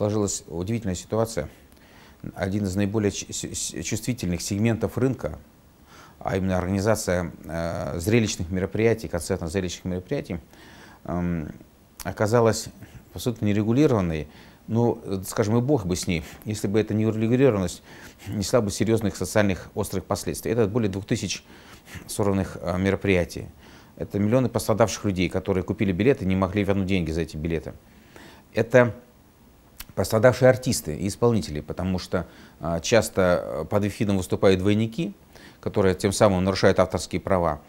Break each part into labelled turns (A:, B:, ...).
A: сложилась удивительная ситуация. Один из наиболее чувствительных сегментов рынка, а именно организация э, зрелищных мероприятий, концертно-зрелищных мероприятий, э, оказалась, по сути, нерегулированной. Ну, скажем, и бог бы с ней, если бы эта нерегулированность несла бы серьезных социальных острых последствий. Это более 2000 сорванных э, мероприятий. Это миллионы пострадавших людей, которые купили билеты и не могли вернуть деньги за эти билеты. Это пострадавшие артисты и исполнители, потому что а, часто э, под их выступают двойники, которые тем самым нарушают авторские права.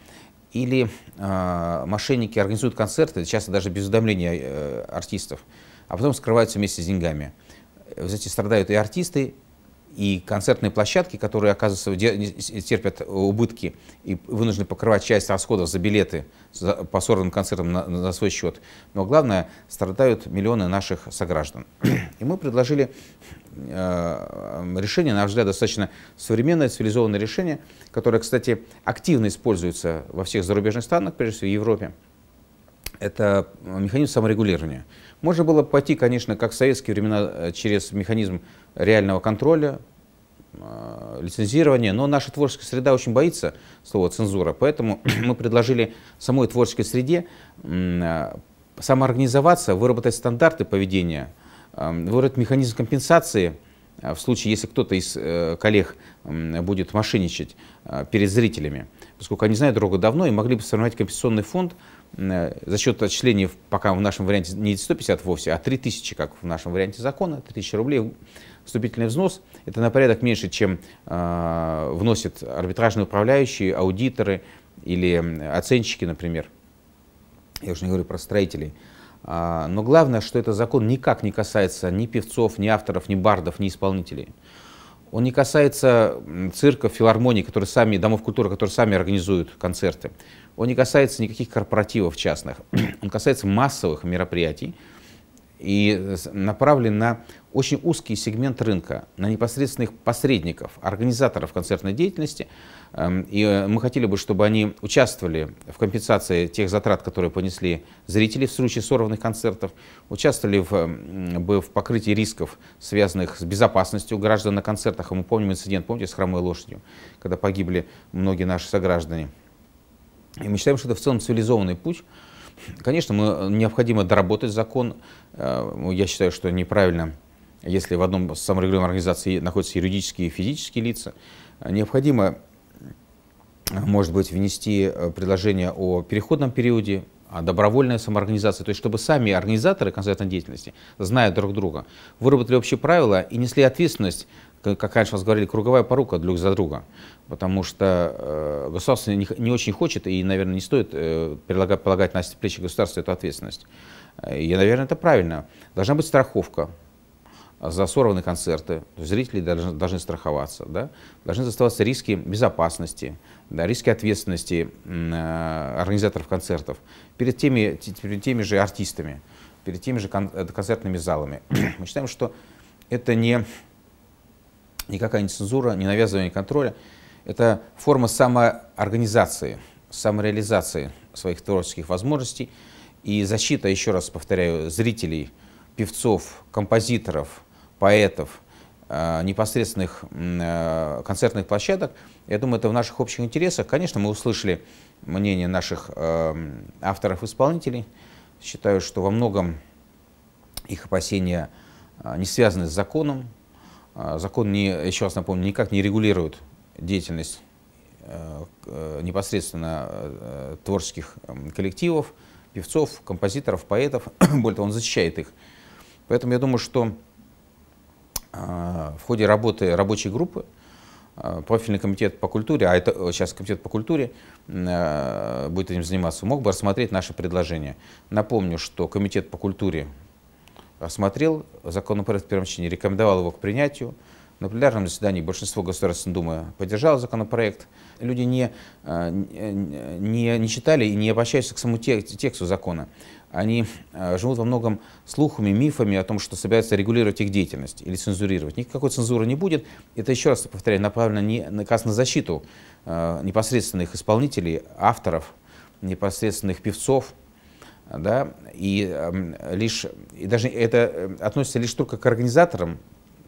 A: Или э, мошенники организуют концерты, часто даже без уведомления э, артистов, а потом скрываются вместе с деньгами. Э, Вы знаете, страдают и артисты, и концертные площадки, которые, оказывается, э, терпят э, убытки и вынуждены покрывать часть расходов за билеты за, по сорванным концертам на, на свой счет. Но главное, страдают миллионы наших сограждан. И мы предложили э, решение, на наш взгляд, достаточно современное, цивилизованное решение, которое, кстати, активно используется во всех зарубежных странах, прежде всего в Европе это э, механизм саморегулирования. Можно было пойти, конечно, как в советские времена, э, через механизм реального контроля, э, лицензирования, но наша творческая среда очень боится слова «цензура», поэтому мы предложили самой творческой среде самоорганизоваться, выработать стандарты поведения, выработать механизм компенсации в случае, если кто-то из коллег будет мошенничать перед зрителями, поскольку они знают друга давно и могли бы сформировать компенсационный фонд, Э, за счет отчислений, пока в нашем варианте не 150 вовсе, а 3000, как в нашем варианте закона, 3000 рублей вступительный взнос, это на порядок меньше, чем э, вносят арбитражные управляющие, аудиторы или оценщики, например. Я уже не говорю про строителей. А, но главное, что этот закон никак не касается ни певцов, ни авторов, ни бардов, ни исполнителей. Он не касается цирка, филармоний, которые сами, домов культуры, которые сами организуют концерты. Он не касается никаких корпоративов частных. Он касается массовых мероприятий, и э, направлен на очень узкий сегмент рынка, на непосредственных посредников, организаторов концертной деятельности. Эм, и э, мы хотели бы, чтобы они участвовали в компенсации тех затрат, которые понесли зрители в случае сорванных концертов, участвовали в, эм, бы в покрытии рисков, связанных с безопасностью граждан на концертах. И мы помним инцидент, помните, с хромой лошадью, когда погибли многие наши сограждане. И мы считаем, что это в целом цивилизованный путь, Конечно, мы, э, необходимо доработать закон. Э, я считаю, что неправильно, если в одном саморегулируемой организации находятся юридические и физические лица. Э, необходимо, может быть, внести предложение о переходном периоде а добровольная самоорганизация, то есть чтобы сами организаторы концертной деятельности, зная друг друга, выработали общие правила и несли ответственность, как раньше у говорили, круговая порука друг за друга, потому что э, государство не, не очень хочет и, наверное, не стоит э, прилагать, полагать на плечи государства эту ответственность. Э, и, наверное, это правильно. Должна быть страховка, а, засорваны концерты, зрители должны, должны страховаться, да? должны заставаться риски безопасности, да, риски ответственности э, организаторов концертов перед теми, перед теми же артистами, перед теми же кон э, концертными залами. Мы считаем, что это не никакая не цензура, не навязывание контроля, это форма самоорганизации, самореализации своих творческих возможностей и защита, еще раз повторяю, зрителей, певцов, композиторов – поэтов, э, непосредственных э, концертных площадок. Я думаю, это в наших общих интересах. Конечно, мы услышали мнение наших э, авторов-исполнителей. Считаю, что во многом их опасения не связаны с законом. Закон, не, еще раз напомню, никак не регулирует деятельность непосредственно творческих коллективов, певцов, композиторов, поэтов. Более того, он защищает их. Поэтому я думаю, что а, в ходе работы рабочей группы а, профильный комитет по культуре, а это э, сейчас комитет по культуре э, будет этим заниматься, мог бы рассмотреть наши предложения. Напомню, что комитет по культуре рассмотрел законопроект в первом чтении, рекомендовал его к принятию. На пленарном заседании большинство Государственной Думы поддержало законопроект. Люди не, э, не, не читали и не обращаются к самому тексту закона они э, живут во многом слухами, мифами о том, что собираются регулировать их деятельность или цензурировать. Никакой цензуры не будет. Это, еще раз повторяю, направлено не на, на защиту э, непосредственно их исполнителей, авторов, непосредственных певцов, да, и э, лишь, и даже это э, относится лишь только к организаторам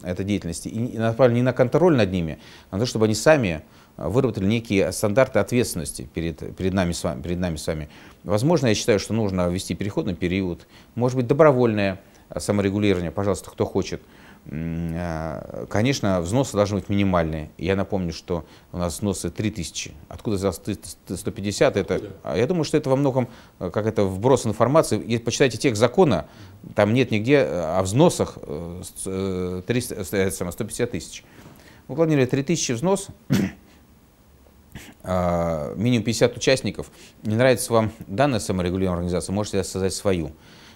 A: этой деятельности и направлена не на контроль над ними, а на то, чтобы они сами э, выработали некие стандарты ответственности перед, перед, нами с вами, перед нами с вами. Возможно, я считаю, что нужно ввести переходный период, может быть, добровольное саморегулирование, пожалуйста, кто хочет. Э, конечно, взносы должны быть минимальные. Я напомню, что у нас взносы 3000. Откуда за 150? Это, а я думаю, что это во многом э, как это вброс информации. И почитайте текст закона, там нет нигде э, о взносах 300, 150 тысяч. Мы планировали 3000 взнос, а, минимум 50 участников. Не нравится вам данная саморегулируемая организация, можете создать свою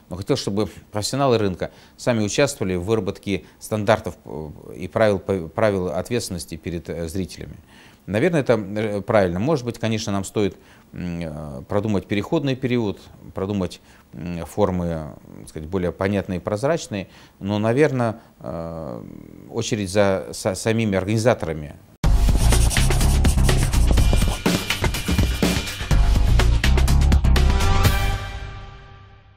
A: но хотел, чтобы профессионалы рынка сами участвовали в выработке стандартов э, и правил, правил ответственности перед э, зрителями. Наверное, это э, правильно. Может быть, конечно, нам стоит продумать переходный период, продумать формы так сказать, более понятные и прозрачные, но, наверное, очередь за самими организаторами